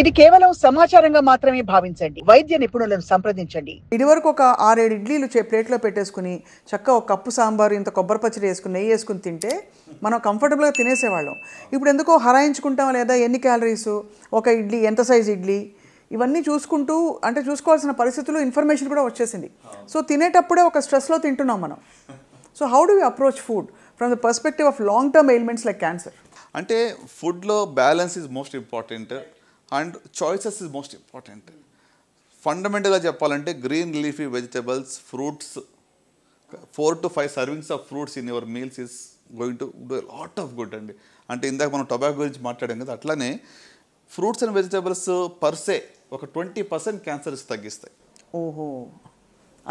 ఇది కేవలం సమాచారంగా మాత్రమే భావించండి వైద్య నిపుణులను సంప్రదించండి ఇదివరకు ఒక ఆరేడు ఇడ్లీలు ప్లేట్లో పెట్టేసుకుని చక్క ఒక కప్పు సాంబారు ఇంత కొబ్బరి పచ్చడి వేసుకుని నెయ్యి వేసుకుని తింటే మనం కంఫర్టబుల్గా తినేసేవాళ్ళం ఇప్పుడు ఎందుకో హరాయించుకుంటాం లేదా ఎన్ని క్యాలరీస్ ఒక ఇడ్లీ ఎంత సైజ్ ఇడ్లీ ఇవన్నీ చూసుకుంటూ అంటే చూసుకోవాల్సిన పరిస్థితులు ఇన్ఫర్మేషన్ కూడా వచ్చేసింది సో తినేటప్పుడే ఒక స్ట్రెస్లో తింటున్నాం మనం so how do you approach food from the perspective of long term ailments like cancer అంటే ఫుడ్లో balance is most important and choices is most important ఫండమెంటల్గా చెప్పాలంటే green leafy vegetables fruits four to five servings of fruits in your meals is going to do lot of good అండి అంటే ఇందాక మనం tobacco గురించి మాట్లాడాం కదా అట్లానే ఫ్రూట్స్ అండ్ వెజిటబుల్స్ పర్సే ఒక ట్వంటీ పర్సెంట్ క్యాన్సర్స్ తగ్గిస్తాయి ఓహో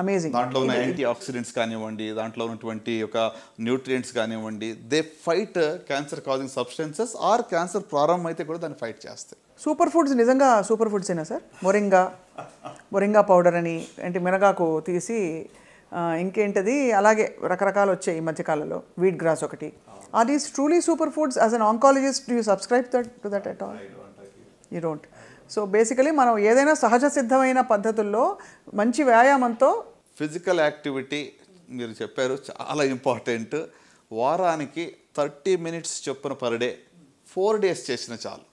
అమేజింగ్ దాంట్లో ఉన్న యాంటీ ఆక్సిడెంట్స్ కానివ్వండి దాంట్లో ఉన్నటువంటి ఒక న్యూట్రియంట్స్ కానివ్వండి they fight cancer causing substances or cancer ప్రారంభం అయితే కూడా దాన్ని ఫైట్ చేస్తాయి సూపర్ ఫుడ్స్ నిజంగా సూపర్ ఫుడ్స్ ఏనా సార్ మొరింగా మొరింగా పౌడర్ అని అంటే మినగాకు తీసి ఇంకేంటది అలాగే రకరకాలు వచ్చాయి ఈ మధ్యకాలంలో వీట్ గ్రాస్ ఒకటి are these truly super foods as an oncologist you subscribe that to that at all you don't so basically మనం ఏదైనా సహజ సిద్ధమైన పద్ధతుల్లో మంచి వ్యాయామంతో ఫిజికల్ యాక్టివిటీ మీరు చెప్పారు చాలా ఇంపార్టెంట్ వారానికి థర్టీ మినిట్స్ చొప్పున పర్ డే ఫోర్ డేస్ చేసిన చాలు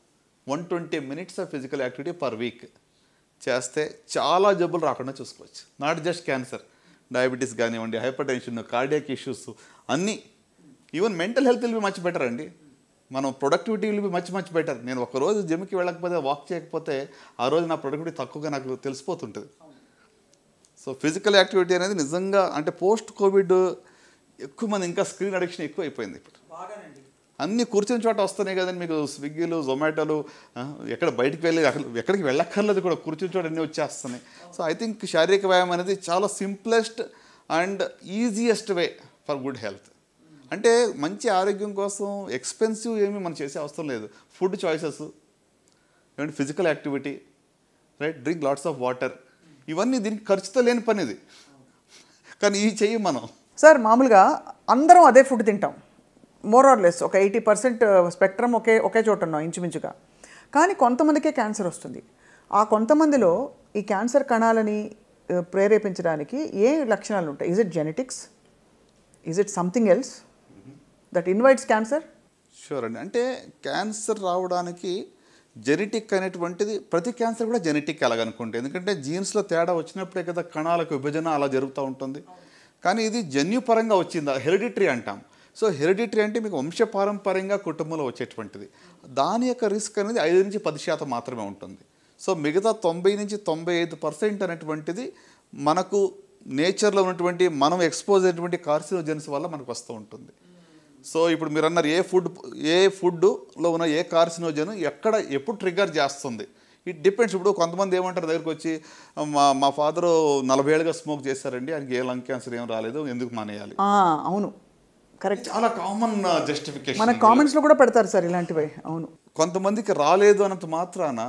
one twenty minutes of physical activity per week చేస్తే చాలా జబ్బులు రాకుండా చూసుకోవచ్చు నాట్ జస్ట్ క్యాన్సర్ డయాబెటీస్ కానివ్వండి హైపర్ టెన్షన్ కార్డియాక్ ఇష్యూస్ అన్నీ even mental health will be much better అండి మనం productivity will be much much better నేను ఒకరోజు జిమ్కి వెళ్ళకపోతే వాక్ చేయకపోతే ఆ రోజు నా ప్రొడక్టివిటీ తక్కువగా నాకు తెలిసిపోతుంటుంది సో ఫిజికల్ యాక్టివిటీ అనేది నిజంగా అంటే పోస్ట్ కోవిడ్ ఎక్కువ మంది ఇంకా స్క్రీన్ అడిక్షన్ ఎక్కువ అయిపోయింది ఇప్పుడు అన్నీ కూర్చుని చోట వస్తున్నాయి కదండి మీకు స్విగ్గీలు జొమాటోలు ఎక్కడ బయటకు వెళ్ళి ఎక్కడికి వెళ్ళక్కర్లేదు కూడా కూర్చుని చోట అన్నీ వచ్చేస్తున్నాయి సో ఐ థింక్ శారీరక వ్యాయామం అనేది చాలా simplest and easiest way for good health అంటే మంచి ఆరోగ్యం కోసం ఎక్స్పెన్సివ్ ఏమీ మనం చేసే అవసరం లేదు ఫుడ్ చాయిసెస్ ఏమంటే physical activity right drink lots of water ఇవన్నీ దీనికి ఖర్చుతో లేని పని ఇది కానీ ఇవి చెయ్యి మనం సార్ మామూలుగా అందరం అదే ఫుడ్ తింటాం మోర్ ఆర్ లెస్ ఒక ఎయిటీ పర్సెంట్ స్పెక్ట్రమ్ ఒకే ఒకే చోట ఉన్నాం ఇంచుమించుగా కానీ కొంతమందికే క్యాన్సర్ వస్తుంది ఆ కొంతమందిలో ఈ క్యాన్సర్ కణాలని uh, ప్రేరేపించడానికి ఏ లక్షణాలు ఉంటాయి is it genetics is it something else that invites cancer sure అండి అంటే క్యాన్సర్ రావడానికి జెనెటిక్ అనేటువంటిది ప్రతి క్యాన్సర్ కూడా జెనెటిక్ అలాగనుకుంటే ఎందుకంటే జీన్స్లో తేడా వచ్చినప్పుడే కదా కణాలకు విభజన అలా జరుగుతూ ఉంటుంది కానీ ఇది జన్యుపరంగా వచ్చిందా హెరిడిటరీ అంటాం సో హెరిడిటరీ అంటే మీకు వంశపారంపర్యంగా కుటుంబంలో వచ్చేటువంటిది దాని యొక్క రిస్క్ అనేది ఐదు నుంచి పది శాతం మాత్రమే ఉంటుంది సో మిగతా తొంభై నుంచి తొంభై ఐదు పర్సెంట్ అనేటువంటిది మనకు నేచర్లో ఉన్నటువంటి మనం ఎక్స్పోజ్ అయినటువంటి కార్సినోజెన్స్ వల్ల మనకు వస్తూ ఉంటుంది సో ఇప్పుడు మీరు అన్నారు ఏ ఫుడ్ ఏ ఫుడ్లో ఉన్న ఏ కార్సినోజన్ ఎక్కడ ఎప్పుడు ట్రిగ్గర్ చేస్తుంది ఇట్ డిపెండ్స్ ఇప్పుడు కొంతమంది ఏమంటారు దగ్గరికి వచ్చి మా మా ఫాదరు నలభై ఏళ్ళుగా స్మోక్ చేశారండి ఆయనకి ఏ లంగ్ క్యాన్సర్ ఏం రాలేదు ఎందుకు మానేయాలి అవును కరెక్ట్ చాలా కామన్ జస్టిఫికేషన్ uh, మన కామెంట్స్ లో కూడా పెడతారు సార్ ఇలాంటివి అవును కొంతమందికి రాలేదు అన్నంత మాత్రాన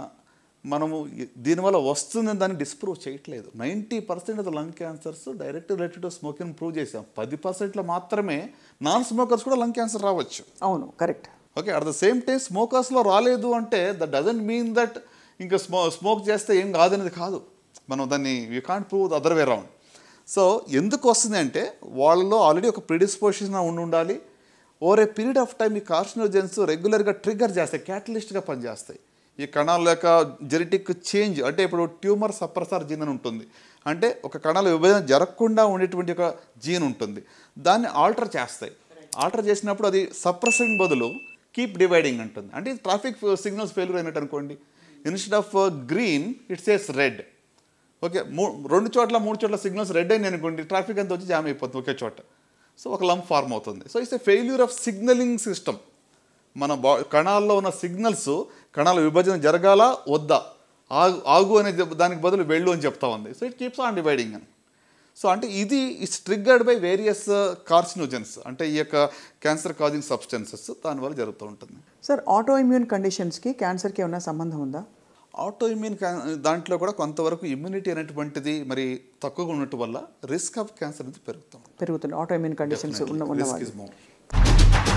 మనము దీనివల్ల వస్తుందని దాన్ని డిస్ప్రూవ్ చేయట్లేదు ninety percent of lung cancers direct related smoking prove చేసాం పది పర్సెంట్లో మాత్రమే నాన్ స్మోకర్స్ కూడా లంగ్ క్యాన్సర్ రావచ్చు అవును correct okay at the same time స్మోకర్స్లో రాలేదు అంటే దట్ డజంట్ మీన్ దట్ ఇంకా స్మో స్మోక్ చేస్తే ఏం కాదనేది కాదు మనం దాన్ని you can't prove the other way round so ఎందుకు వస్తుంది అంటే వాళ్ళలో ఆల్రెడీ ఒక ప్రిడిస్పోజిషన్ ఉండి ఉండాలి over a period of time ఈ కార్సినోజెన్స్ రెగ్యులర్గా ట్రిగ్గర్ చేస్తాయి క్యాటలిస్ట్గా పనిచేస్తాయి ఈ కణాల యొక్క జెనెటిక్ చేంజ్ అంటే ఇప్పుడు ట్యూమర్ సప్రసార్ జీన్ అని ఉంటుంది అంటే ఒక కణాల విభజన జరగకుండా ఉండేటువంటి ఒక జీన్ ఉంటుంది దాన్ని ఆల్టర్ చేస్తాయి ఆల్టర్ చేసినప్పుడు అది సప్రసింగ్ బదులు కీప్ డివైడింగ్ ఉంటుంది అంటే ట్రాఫిక్ సిగ్నల్స్ ఫెయిల్యూర్ అయినట్టు అనుకోండి instead of green it's as red okay మూ రెండు చోట్ల మూడు చోట్ల సిగ్నల్స్ రెడ్ అయినాయి అనుకోండి ట్రాఫిక్ అంతా వచ్చి జామ్ అయిపోతుంది ఒకే చోట సో ఒక లంప్ ఫార్మ్ అవుతుంది so it's a failure of signalling system మన బా కణాల్లో ఉన్న సిగ్నల్స్ కణాల విభజన జరగాల వద్దా ఆగు ఆగు అనే దానికి బదులు వెళ్ళు అని చెప్తా ఉంది so it keeps on dividing అని సో అంటే ఇది it's triggered by various carcinogens uh, అంటే ఈ యొక్క క్యాన్సర్ కాజింగ్ సబ్స్టెన్సెస్ దానివల్ల జరుగుతూ ఉంటుంది సార్ ఆటో ఇమ్యూన్ కండిషన్స్కి క్యాన్సర్కి ఏమైనా సంబంధం ఉందా ఆటో ఇమ్యూన్ దాంట్లో కూడా కొంతవరకు ఇమ్యూనిటీ అనేటువంటిది మరి తక్కువగా ఉన్నట్టు వల్ల రిస్క్ ఆఫ్ క్యాన్సర్ అనేది పెరుగుతుంది పెరుగుతుంది ఆటో ఇమ్యూన్ కండిషన్స్ ఉన్న